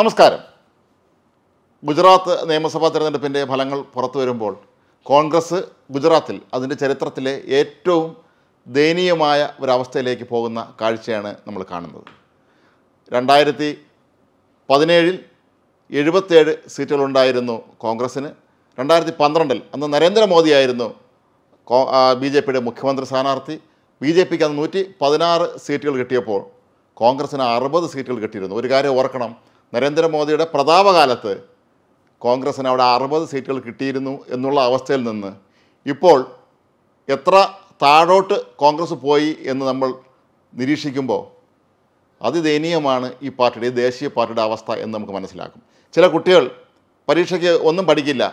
നമസ്കാരം ഗുജറാത്ത് നിയമസഭാ തെരഞ്ഞെടുപ്പിൻ്റെ ഫലങ്ങൾ പുറത്തു വരുമ്പോൾ കോൺഗ്രസ് ഗുജറാത്തിൽ അതിൻ്റെ ചരിത്രത്തിലെ ഏറ്റവും ദയനീയമായ ഒരവസ്ഥയിലേക്ക് പോകുന്ന കാഴ്ചയാണ് നമ്മൾ കാണുന്നത് രണ്ടായിരത്തി പതിനേഴിൽ എഴുപത്തേഴ് സീറ്റുകളുണ്ടായിരുന്നു കോൺഗ്രസ്സിന് രണ്ടായിരത്തി പന്ത്രണ്ടിൽ അന്ന് നരേന്ദ്രമോദിയായിരുന്നു കോ ബി ജെ പിയുടെ മുഖ്യമന്ത്രി സ്ഥാനാർത്ഥി ബി ജെ പിക്ക് അന്ന് നൂറ്റി പതിനാറ് സീറ്റുകൾ കിട്ടിയപ്പോൾ കോൺഗ്രസ്സിന് അറുപത് സീറ്റുകൾ കിട്ടിയിരുന്നു ഒരു കാര്യം ഓർക്കണം നരേന്ദ്രമോദിയുടെ പ്രതാപകാലത്ത് കോൺഗ്രസ്സിന് അവിടെ അറുപത് സീറ്റുകൾ കിട്ടിയിരുന്നു എന്നുള്ള അവസ്ഥയിൽ നിന്ന് ഇപ്പോൾ എത്ര താഴോട്ട് കോൺഗ്രസ് പോയി എന്ന് നമ്മൾ നിരീക്ഷിക്കുമ്പോൾ അതിദയനീയമാണ് ഈ പാർട്ടിയുടെ ദേശീയ പാർട്ടിയുടെ അവസ്ഥ എന്ന് നമുക്ക് മനസ്സിലാക്കും ചില കുട്ടികൾ പരീക്ഷയ്ക്ക് ഒന്നും പഠിക്കില്ല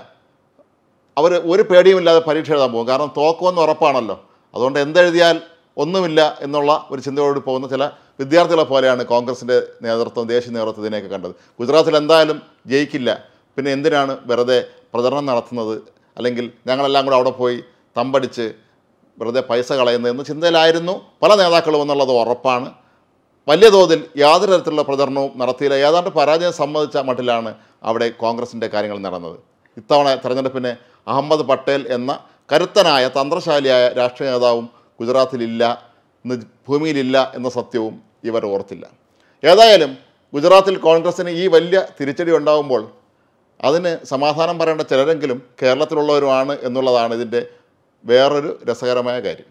അവർ ഒരു പേടിയുമില്ലാതെ പരീക്ഷ എഴുതാൻ പോകും കാരണം തോക്കുമെന്ന് ഉറപ്പാണല്ലോ അതുകൊണ്ട് എന്തെഴുതിയാൽ ഒന്നുമില്ല എന്നുള്ള ഒരു ചിന്തയോട് പോകുന്ന ചില വിദ്യാർത്ഥികളെ പോലെയാണ് കോൺഗ്രസിൻ്റെ നേതൃത്വം ദേശീയ നേതൃത്വം ഇതിനെയൊക്കെ കണ്ടത് ഗുജറാത്തിൽ എന്തായാലും ജയിക്കില്ല പിന്നെ എന്തിനാണ് വെറുതെ പ്രചരണം നടത്തുന്നത് അല്ലെങ്കിൽ ഞങ്ങളെല്ലാം കൂടെ അവിടെ പോയി തമ്പടിച്ച് വെറുതെ പൈസ കളയുന്നതെന്ന് ചിന്തയിലായിരുന്നു പല നേതാക്കളും എന്നുള്ളത് ഉറപ്പാണ് വലിയ തോതിൽ യാതൊരു തരത്തിലുള്ള പ്രചരണവും നടത്തിയില്ല ഏതാണ്ട് പരാജയം സമ്മതിച്ച മട്ടിലാണ് അവിടെ കോൺഗ്രസിൻ്റെ കാര്യങ്ങൾ നടന്നത് ഇത്തവണ തെരഞ്ഞെടുപ്പിന് അഹമ്മദ് പട്ടേൽ എന്ന കരുത്തനായ തന്ത്രശാലിയായ രാഷ്ട്രീയ നേതാവും ഗുജറാത്തിലില്ല ഇന്ന് ഭൂമിയിലില്ല എന്ന സത്യവും ഇവർ ഓർത്തില്ല ഏതായാലും ഗുജറാത്തിൽ കോൺഗ്രസിന് ഈ വലിയ തിരിച്ചടി ഉണ്ടാകുമ്പോൾ അതിന് സമാധാനം പറയേണ്ട ചിലരെങ്കിലും കേരളത്തിലുള്ളവരുമാണ് എന്നുള്ളതാണ് ഇതിൻ്റെ വേറൊരു രസകരമായ കാര്യം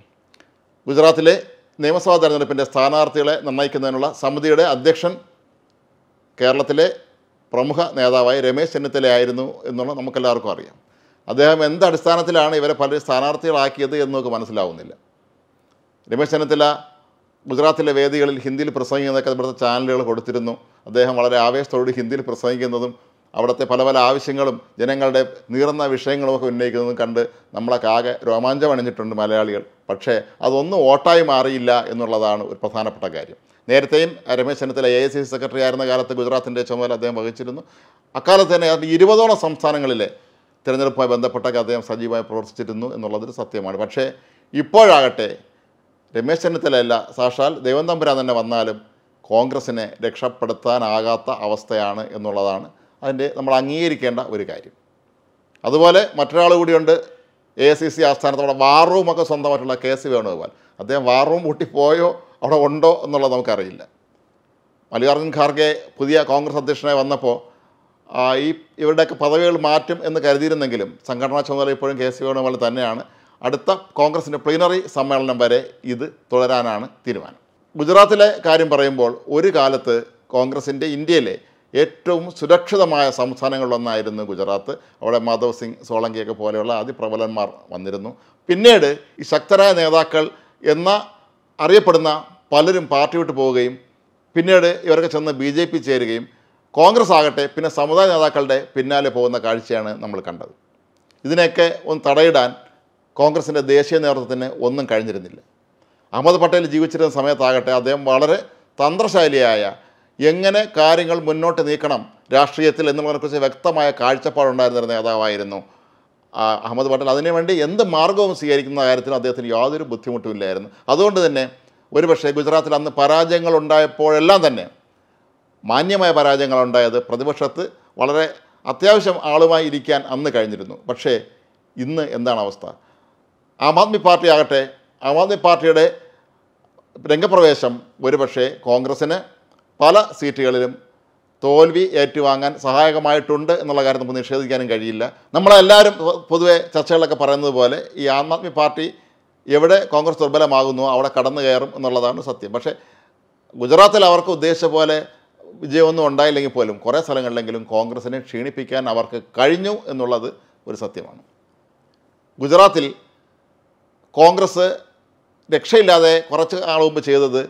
ഗുജറാത്തിലെ നിയമസഭാ തെരഞ്ഞെടുപ്പിൻ്റെ സ്ഥാനാർത്ഥികളെ നിർണ്ണയിക്കുന്നതിനുള്ള സമിതിയുടെ അധ്യക്ഷൻ കേരളത്തിലെ പ്രമുഖ നേതാവായി രമേശ് ചെന്നിത്തലയായിരുന്നു എന്നുള്ളത് നമുക്കെല്ലാവർക്കും അറിയാം അദ്ദേഹം എന്ത് അടിസ്ഥാനത്തിലാണ് ഇവരെ പലരും സ്ഥാനാർത്ഥികളാക്കിയത് എന്ന് നമുക്ക് മനസ്സിലാവുന്നില്ല രമേശ് ചെന്നിത്തല ഗുജറാത്തിലെ വേദികളിൽ ഹിന്ദിയിൽ പ്രസംഗിക്കുന്നതൊക്കെ ഇവിടുത്തെ ചാനലുകൾ കൊടുത്തിരുന്നു അദ്ദേഹം വളരെ ആവേശത്തോട് ഹിന്ദിയിൽ പ്രസംഗിക്കുന്നതും അവിടുത്തെ പല പല ആവശ്യങ്ങളും ജനങ്ങളുടെ നീറുന്ന വിഷയങ്ങളുമൊക്കെ ഉന്നയിക്കുന്നതും കണ്ട് നമ്മളൊക്കെ ആകെ രോമാഞ്ചം അണിഞ്ഞിട്ടുണ്ട് മലയാളികൾ പക്ഷേ അതൊന്നും ഓട്ടായി മാറിയില്ല എന്നുള്ളതാണ് ഒരു പ്രധാനപ്പെട്ട കാര്യം നേരത്തെയും Ramesh Chennithala A I C C secretary ആയിരുന്ന കാലത്ത് ഗുജറാത്തിൻ്റെ ചുമതല അദ്ദേഹം വഹിച്ചിരുന്നു അക്കാലത്ത് തന്നെ അതിൻ്റെ ഇരുപതോളം സംസ്ഥാനങ്ങളിലെ തിരഞ്ഞെടുപ്പുമായി ബന്ധപ്പെട്ടൊക്കെ അദ്ദേഹം സജീവമായി പ്രവർത്തിച്ചിരുന്നു എന്നുള്ളതൊരു സത്യമാണ് പക്ഷേ ഇപ്പോഴാകട്ടെ രമേശ് ചെന്നിത്തലയല്ല സാക്ഷാൽ തമ്പുരാൻ തന്നെ വന്നാലും കോൺഗ്രസിനെ രക്ഷപ്പെടുത്താനാകാത്ത അവസ്ഥയാണ് എന്നുള്ളതാണ് അതിൻ്റെ നമ്മൾ അംഗീകരിക്കേണ്ട ഒരു കാര്യം അതുപോലെ മറ്റൊരാൾ കൂടിയുണ്ട് എ ഐ സി സി ആസ്ഥാനത്തോടെ വാറൂമൊക്കെ സ്വന്തമായിട്ടുള്ള കെ സി വേണുഗോപാൽ അദ്ദേഹം വാറൂം പൊട്ടിപ്പോയോ അവിടെ ഉണ്ടോ എന്നുള്ളത് നമുക്കറിയില്ല മല്ലികാർജ്ജുൻ ഖാർഗെ പുതിയ കോൺഗ്രസ് അധ്യക്ഷനെ വന്നപ്പോൾ ഈ ഇവരുടെയൊക്കെ പദവികൾ മാറ്റും എന്ന് കരുതിയിരുന്നെങ്കിലും സംഘടനാ ചുമതല ഇപ്പോഴും കെ സി വേണുഗോപാൽ തന്നെയാണ് അടുത്ത കോൺഗ്രസിൻ്റെ പ്ലീനറി സമ്മേളനം വരെ ഇത് തുടരാനാണ് തീരുമാനം ഗുജറാത്തിലെ കാര്യം പറയുമ്പോൾ ഒരു കാലത്ത് കോൺഗ്രസിൻ്റെ ഇന്ത്യയിലെ ഏറ്റവും സുരക്ഷിതമായ സംസ്ഥാനങ്ങളിലൊന്നായിരുന്നു ഗുജറാത്ത് അവിടെ മാധവ് സിംഗ് സോളങ്കിയൊക്കെ പോലെയുള്ള അതിപ്രബലന്മാർ വന്നിരുന്നു പിന്നീട് ഈ ശക്തരായ നേതാക്കൾ എന്ന അറിയപ്പെടുന്ന പലരും പാർട്ടി വിട്ടു പോവുകയും പിന്നീട് ഇവരൊക്കെ ചെന്ന് ബി ജെ പി ചേരുകയും കോൺഗ്രസ് ആകട്ടെ പിന്നെ സമുദായ നേതാക്കളുടെ പിന്നാലെ പോകുന്ന കാഴ്ചയാണ് നമ്മൾ കണ്ടത് ഇതിനെയൊക്കെ ഒന്ന് തടയിടാൻ കോൺഗ്രസിൻ്റെ ദേശീയ നേതൃത്വത്തിന് ഒന്നും കഴിഞ്ഞിരുന്നില്ല അഹമ്മദ് പട്ടേൽ ജീവിച്ചിരുന്ന സമയത്താകട്ടെ അദ്ദേഹം വളരെ തന്ത്രശൈലിയായ എങ്ങനെ കാര്യങ്ങൾ മുന്നോട്ട് നീക്കണം രാഷ്ട്രീയത്തിൽ എന്നുള്ളതിനെക്കുറിച്ച് വ്യക്തമായ കാഴ്ചപ്പാടുണ്ടായിരുന്ന നേതാവായിരുന്നു അഹമ്മദ് പട്ടേൽ അതിനുവേണ്ടി എന്ത് മാർഗവും സ്വീകരിക്കുന്ന കാര്യത്തിൽ അദ്ദേഹത്തിന് യാതൊരു ബുദ്ധിമുട്ടുമില്ലായിരുന്നു അതുകൊണ്ട് തന്നെ ഒരുപക്ഷെ ഗുജറാത്തിൽ അന്ന് പരാജയങ്ങൾ ഉണ്ടായപ്പോഴെല്ലാം തന്നെ മാന്യമായ പരാജയങ്ങളുണ്ടായത് പ്രതിപക്ഷത്ത് വളരെ അത്യാവശ്യം ആളുമായി ഇരിക്കാൻ അന്ന് കഴിഞ്ഞിരുന്നു പക്ഷേ ഇന്ന് എന്താണ് അവസ്ഥ ആം ആദ്മി പാർട്ടി ആകട്ടെ ആം ആദ്മി പാർട്ടിയുടെ രംഗപ്രവേശം ഒരുപക്ഷെ കോൺഗ്രസ്സിന് പല സീറ്റുകളിലും തോൽവി ഏറ്റുവാങ്ങാൻ സഹായകമായിട്ടുണ്ട് എന്നുള്ള കാര്യം നമുക്ക് നിഷേധിക്കാനും കഴിയില്ല നമ്മളെല്ലാവരും പൊതുവെ ചർച്ചകളിലൊക്കെ പറയുന്നത് പോലെ ഈ ആം ആദ്മി പാർട്ടി എവിടെ കോൺഗ്രസ് ദുർബലമാകുന്നു അവിടെ കടന്നു കയറും എന്നുള്ളതാണ് സത്യം പക്ഷേ ഗുജറാത്തിൽ അവർക്ക് ഉദ്ദേശിച്ച പോലെ വിജയമൊന്നും ഉണ്ടായില്ലെങ്കിൽ പോലും കുറേ സ്ഥലങ്ങളിലെങ്കിലും കോൺഗ്രസിനെ ക്ഷീണിപ്പിക്കാൻ അവർക്ക് കഴിഞ്ഞു എന്നുള്ളത് ഒരു സത്യമാണ് ഗുജറാത്തിൽ കോൺഗ്രസ് രക്ഷയില്ലാതെ കുറച്ച് നാൾ മുമ്പ് ചെയ്തത്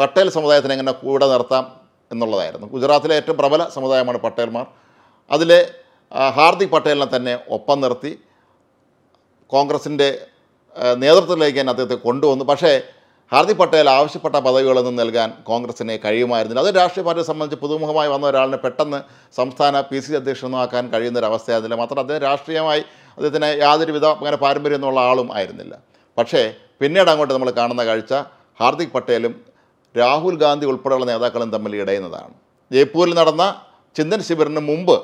പട്ടേൽ സമുദായത്തിന് എങ്ങനെ കൂടെ നിർത്താം എന്നുള്ളതായിരുന്നു ഗുജറാത്തിലെ ഏറ്റവും പ്രബല സമുദായമാണ് പട്ടേൽമാർ അതിൽ ഹാർദിക് പട്ടേലിനെ തന്നെ ഒപ്പം നിർത്തി കോൺഗ്രസിൻ്റെ നേതൃത്വത്തിലേക്ക് തന്നെ അദ്ദേഹത്തെ കൊണ്ടുവന്നു പക്ഷേ ഹാർദിക് പട്ടേൽ ആവശ്യപ്പെട്ട പദവികളൊന്നും നൽകാൻ കോൺഗ്രസിന് കഴിയുമായിരുന്നില്ല അത് രാഷ്ട്രീയ പാർട്ടിയെ സംബന്ധിച്ച് പുതുമുഖമായി വന്ന ഒരാളിനെ പെട്ടെന്ന് സംസ്ഥാന പി സി അധ്യക്ഷനൊന്നാക്കാൻ കഴിയുന്ന ഒരു മാത്രം അദ്ദേഹം രാഷ്ട്രീയമായി അദ്ദേഹത്തിന് യാതൊരുവിധ അങ്ങനെ പാരമ്പര്യമൊന്നുള്ള ആളും ആയിരുന്നില്ല പക്ഷേ പിന്നീട് അങ്ങോട്ട് നമ്മൾ കാണുന്ന കാഴ്ച ഹാർദിക് പട്ടേലും രാഹുൽ ഗാന്ധി ഉൾപ്പെടെയുള്ള നേതാക്കളും തമ്മിൽ ഇടയുന്നതാണ് ജയ്പൂരിൽ നടന്ന ചിന്തൻ ശിബിറിന് മുമ്പ്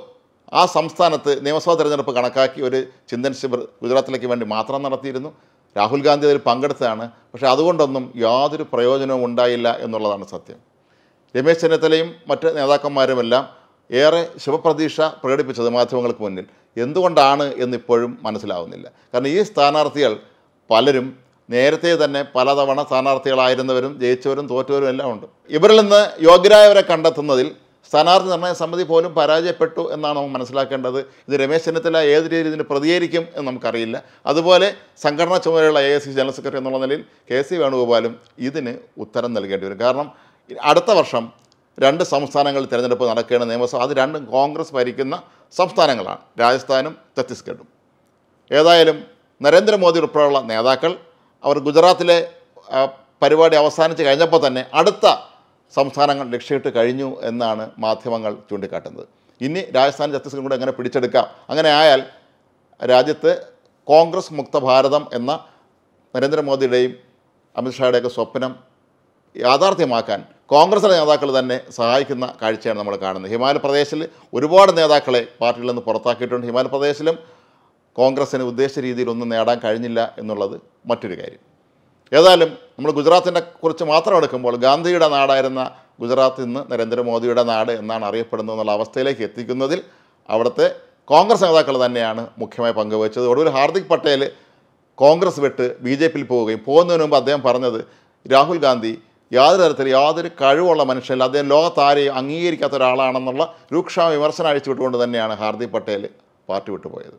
ആ സംസ്ഥാനത്ത് നിയമസഭാ തെരഞ്ഞെടുപ്പ് കണക്കാക്കി ഒരു ചിന്തൻ ശിബിർ ഗുജറാത്തിലേക്ക് വേണ്ടി മാത്രം നടത്തിയിരുന്നു രാഹുൽ ഗാന്ധി അതിൽ പങ്കെടുത്തതാണ് പക്ഷേ അതുകൊണ്ടൊന്നും യാതൊരു പ്രയോജനവും ഉണ്ടായില്ല എന്നുള്ളതാണ് സത്യം രമേശ് ചെന്നിത്തലയും മറ്റ് നേതാക്കന്മാരുമെല്ലാം ഏറെ ശുഭപ്രതീക്ഷ പ്രകടിപ്പിച്ചത് മാധ്യമങ്ങൾക്ക് മുന്നിൽ എന്തുകൊണ്ടാണ് എന്നിപ്പോഴും മനസ്സിലാവുന്നില്ല കാരണം ഈ സ്ഥാനാർത്ഥികൾ പലരും നേരത്തെ തന്നെ പലതവണ സ്ഥാനാർത്ഥികളായിരുന്നവരും ജയിച്ചവരും തോറ്റവരും എല്ലാം ഉണ്ട് ഇവരിൽ നിന്ന് യോഗ്യരായവരെ കണ്ടെത്തുന്നതിൽ സ്ഥാനാർത്ഥി നിർണയ സമിതി പോലും പരാജയപ്പെട്ടു എന്നാണ് നമുക്ക് മനസ്സിലാക്കേണ്ടത് ഇത് രമേശ് ചെന്നിത്തല ഏത് രീതിയിൽ ഇതിന് പ്രതികരിക്കും എന്ന് നമുക്കറിയില്ല അതുപോലെ സംഘടനാ ചുമതലയുള്ള എ എസ് ജനറൽ സെക്രട്ടറി എന്നുള്ള നിലയിൽ കെ സി വേണുഗോപാലും ഇതിന് ഉത്തരം നൽകേണ്ടി വരും കാരണം അടുത്ത വർഷം രണ്ട് സംസ്ഥാനങ്ങളിൽ തിരഞ്ഞെടുപ്പ് നടക്കുകയാണ് നിയമസഭ അത് രണ്ടും കോൺഗ്രസ് ഭരിക്കുന്ന സംസ്ഥാനങ്ങളാണ് രാജസ്ഥാനും ഛത്തീസ്ഗഡും ഏതായാലും നരേന്ദ്രമോദി ഉൾപ്പെടെയുള്ള നേതാക്കൾ അവർ ഗുജറാത്തിലെ പരിപാടി അവസാനിച്ച് കഴിഞ്ഞപ്പോൾ തന്നെ അടുത്ത സംസ്ഥാനങ്ങൾ ലക്ഷ്യമിട്ട് കഴിഞ്ഞു എന്നാണ് മാധ്യമങ്ങൾ ചൂണ്ടിക്കാട്ടുന്നത് ഇനി രാജസ്ഥാൻ ഛത്തീസ്ഗഡും കൂടെ എങ്ങനെ പിടിച്ചെടുക്കാം അങ്ങനെ ആയാൽ രാജ്യത്ത് കോൺഗ്രസ് മുക്ത ഭാരതം എന്ന നരേന്ദ്രമോദിയുടെയും അമിത്ഷായുടെയൊക്കെ സ്വപ്നം യാഥാർത്ഥ്യമാക്കാൻ കോൺഗ്രസിലെ നേതാക്കൾ തന്നെ സഹായിക്കുന്ന കാഴ്ചയാണ് നമ്മൾ കാണുന്നത് ഹിമാചൽ പ്രദേശിൽ ഒരുപാട് നേതാക്കളെ പാർട്ടിയിൽ നിന്ന് പുറത്താക്കിയിട്ടുണ്ട് ഹിമാചൽ പ്രദേശിലും കോൺഗ്രസ്സിന് ഉദ്ദേശിച്ച രീതിയിലൊന്നും നേടാൻ കഴിഞ്ഞില്ല എന്നുള്ളത് മറ്റൊരു കാര്യം ഏതായാലും നമ്മൾ ഗുജറാത്തിനെ കുറിച്ച് മാത്രം എടുക്കുമ്പോൾ ഗാന്ധിയുടെ നാടായിരുന്ന ഗുജറാത്ത് ഇന്ന് നരേന്ദ്രമോദിയുടെ നാട് എന്നാണ് അറിയപ്പെടുന്നത് എന്നുള്ള അവസ്ഥയിലേക്ക് എത്തിക്കുന്നതിൽ അവിടുത്തെ കോൺഗ്രസ് നേതാക്കൾ തന്നെയാണ് മുഖ്യമായി പങ്കുവച്ചത് ഒടുവിൽ ഹാർദിക് പട്ടേൽ കോൺഗ്രസ് വിട്ട് ബി ജെ പിയിൽ പോവുകയും പോകുന്നതിന് മുമ്പ് അദ്ദേഹം പറഞ്ഞത് രാഹുൽ ഗാന്ധി യാതൊരു തരത്തിൽ യാതൊരു കഴിവുള്ള മനുഷ്യല്ല അദ്ദേഹം ലോകത്താരെയും അംഗീകരിക്കാത്ത ഒരാളാണെന്നുള്ള രൂക്ഷ വിമർശനം അഴിച്ചുവിട്ടുകൊണ്ട് തന്നെയാണ് ഹാർദിക് പട്ടേൽ പാർട്ടി വിട്ടുപോയത്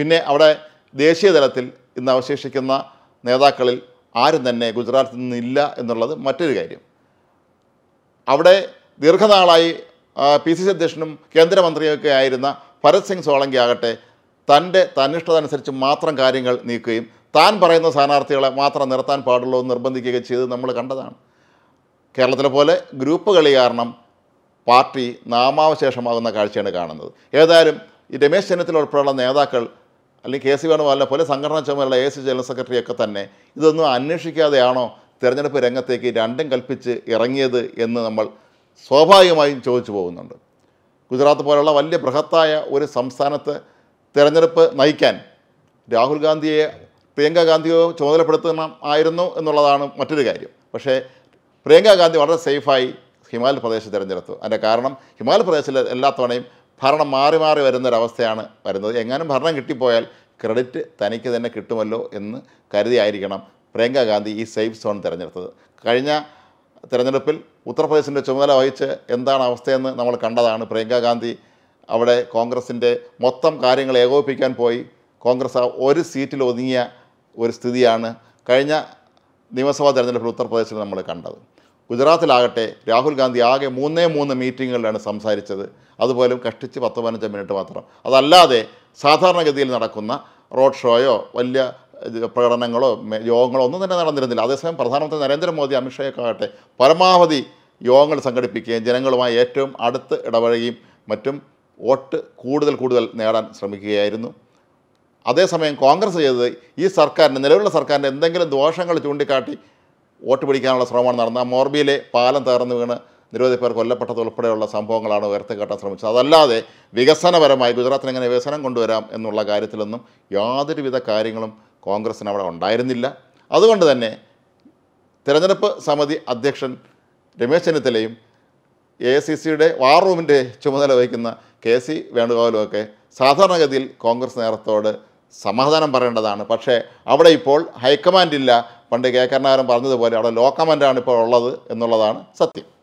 പിന്നെ അവിടെ ദേശീയ തലത്തിൽ ഇന്ന് അവശേഷിക്കുന്ന നേതാക്കളിൽ ആരും തന്നെ ഗുജറാത്തിൽ നിന്നില്ല എന്നുള്ളത് മറ്റൊരു കാര്യം അവിടെ ദീർഘനാളായി പി സി സി അധ്യക്ഷനും കേന്ദ്രമന്ത്രിയൊക്കെ ആയിരുന്ന ഭരത് സിംഗ് സോളങ്കി ആകട്ടെ തൻ്റെ തന്നിഷ്ഠത അനുസരിച്ച് മാത്രം കാര്യങ്ങൾ നീക്കുകയും താൻ പറയുന്ന സ്ഥാനാർത്ഥികളെ മാത്രം നിർത്താൻ പാടുള്ളൂ എന്ന് നിർബന്ധിക്കുകയും ചെയ്ത് നമ്മൾ കണ്ടതാണ് കേരളത്തിലെ പോലെ ഗ്രൂപ്പ് കളി കാരണം പാർട്ടി നാമാവശേഷമാകുന്ന കാഴ്ചയാണ് കാണുന്നത് ഏതായാലും ഈ രമേശ് ചെന്നിത്തല ഉൾപ്പെടെയുള്ള നേതാക്കൾ അല്ലെങ്കിൽ കെ സി വേണുഗോപാലിനെ പോലെ സംഘടനാ ചുമതല എ സി ജനറൽ സെക്രട്ടറിയൊക്കെ തന്നെ ഇതൊന്നും അന്വേഷിക്കാതെയാണോ തിരഞ്ഞെടുപ്പ് രംഗത്തേക്ക് രണ്ടും കൽപ്പിച്ച് ഇറങ്ങിയത് എന്ന് നമ്മൾ സ്വാഭാവികമായും ചോദിച്ചു പോകുന്നുണ്ട് ഗുജറാത്ത് പോലുള്ള വലിയ ബൃഹത്തായ ഒരു സംസ്ഥാനത്ത് തിരഞ്ഞെടുപ്പ് നയിക്കാൻ രാഹുൽ ഗാന്ധിയെ പ്രിയങ്ക ഗാന്ധിയോ ചുമതലപ്പെടുത്തണം ആയിരുന്നു എന്നുള്ളതാണ് മറ്റൊരു കാര്യം പക്ഷേ പ്രിയങ്ക ഗാന്ധി വളരെ സേഫായി ഹിമാചൽ പ്രദേശ് തിരഞ്ഞെടുത്തു അതിൻ്റെ കാരണം ഹിമാചൽ പ്രദേശിലെ എല്ലാ തവണയും ഭരണം മാറി മാറി വരുന്നൊരവസ്ഥയാണ് വരുന്നത് എങ്ങാനും ഭരണം കിട്ടിപ്പോയാൽ ക്രെഡിറ്റ് തനിക്ക് തന്നെ കിട്ടുമല്ലോ എന്ന് കരുതിയായിരിക്കണം പ്രിയങ്ക ഗാന്ധി ഈ സേഫ് സോൺ തിരഞ്ഞെടുത്തത് കഴിഞ്ഞ തിരഞ്ഞെടുപ്പിൽ ഉത്തർപ്രദേശിൻ്റെ ചുമതല വഹിച്ച് എന്താണ് അവസ്ഥയെന്ന് നമ്മൾ കണ്ടതാണ് പ്രിയങ്ക ഗാന്ധി അവിടെ കോൺഗ്രസിൻ്റെ മൊത്തം കാര്യങ്ങൾ ഏകോപിപ്പിക്കാൻ പോയി കോൺഗ്രസ് ഒരു സീറ്റിൽ ഒതുങ്ങിയ ഒരു സ്ഥിതിയാണ് കഴിഞ്ഞ നിയമസഭാ തെരഞ്ഞെടുപ്പിൽ ഉത്തർപ്രദേശിൽ നമ്മൾ കണ്ടത് ഗുജറാത്തിലാകട്ടെ രാഹുൽ ഗാന്ധി ആകെ മൂന്നേ മൂന്ന് മീറ്റിങ്ങുകളിലാണ് സംസാരിച്ചത് അതുപോലും കഷ്ടിച്ച് പത്ത് പതിനഞ്ച് മിനിറ്റ് മാത്രം അതല്ലാതെ സാധാരണഗതിയിൽ നടക്കുന്ന റോഡ് ഷോയോ വലിയ പ്രകടനങ്ങളോ യോഗങ്ങളോ ഒന്നും തന്നെ നടന്നിരുന്നില്ല അതേസമയം പ്രധാനമന്ത്രി നരേന്ദ്രമോദി അമിത്ഷായൊക്കെ ആകട്ടെ പരമാവധി യോഗങ്ങൾ സംഘടിപ്പിക്കുകയും ജനങ്ങളുമായി ഏറ്റവും അടുത്ത് ഇടപഴകിയും മറ്റും വോട്ട് കൂടുതൽ കൂടുതൽ നേടാൻ ശ്രമിക്കുകയായിരുന്നു അതേസമയം കോൺഗ്രസ് ചെയ്തത് ഈ സർക്കാരിൻ്റെ നിലവിലുള്ള സർക്കാരിൻ്റെ എന്തെങ്കിലും ദോഷങ്ങൾ ചൂണ്ടിക്കാട്ടി വോട്ട് പിടിക്കാനുള്ള ശ്രമമാണ് നടന്നത് മോർബിയിലെ പാലം തകർന്നു വീണ് നിരവധി പേർ കൊല്ലപ്പെട്ടതുൾപ്പെടെയുള്ള സംഭവങ്ങളാണ് ഉയർത്തിക്കെട്ടാൻ ശ്രമിച്ചത് അതല്ലാതെ വികസനപരമായി ഗുജറാത്തിന് എങ്ങനെ വികസനം കൊണ്ടുവരാം എന്നുള്ള കാര്യത്തിലൊന്നും യാതൊരുവിധ കാര്യങ്ങളും കോൺഗ്രസ്സിന് അവിടെ ഉണ്ടായിരുന്നില്ല അതുകൊണ്ട് തന്നെ തിരഞ്ഞെടുപ്പ് സമിതി അധ്യക്ഷൻ രമേശ് ചെന്നിത്തലയും എ സി സിയുടെ വാർ റൂമിൻ്റെ ചുമതല വഹിക്കുന്ന കെ സി വേണുഗോപാലുമൊക്കെ സാധാരണഗതിയിൽ കോൺഗ്രസ് നേതൃത്വത്തോട് സമാധാനം പറയേണ്ടതാണ് പക്ഷേ അവിടെ ഇപ്പോൾ ഹൈക്കമാൻഡില്ല പണ്ട് കെ കരുണാകരൻ പറഞ്ഞതുപോലെ അവിടെ ലോ ഇപ്പോൾ ഉള്ളത് എന്നുള്ളതാണ് സത്യം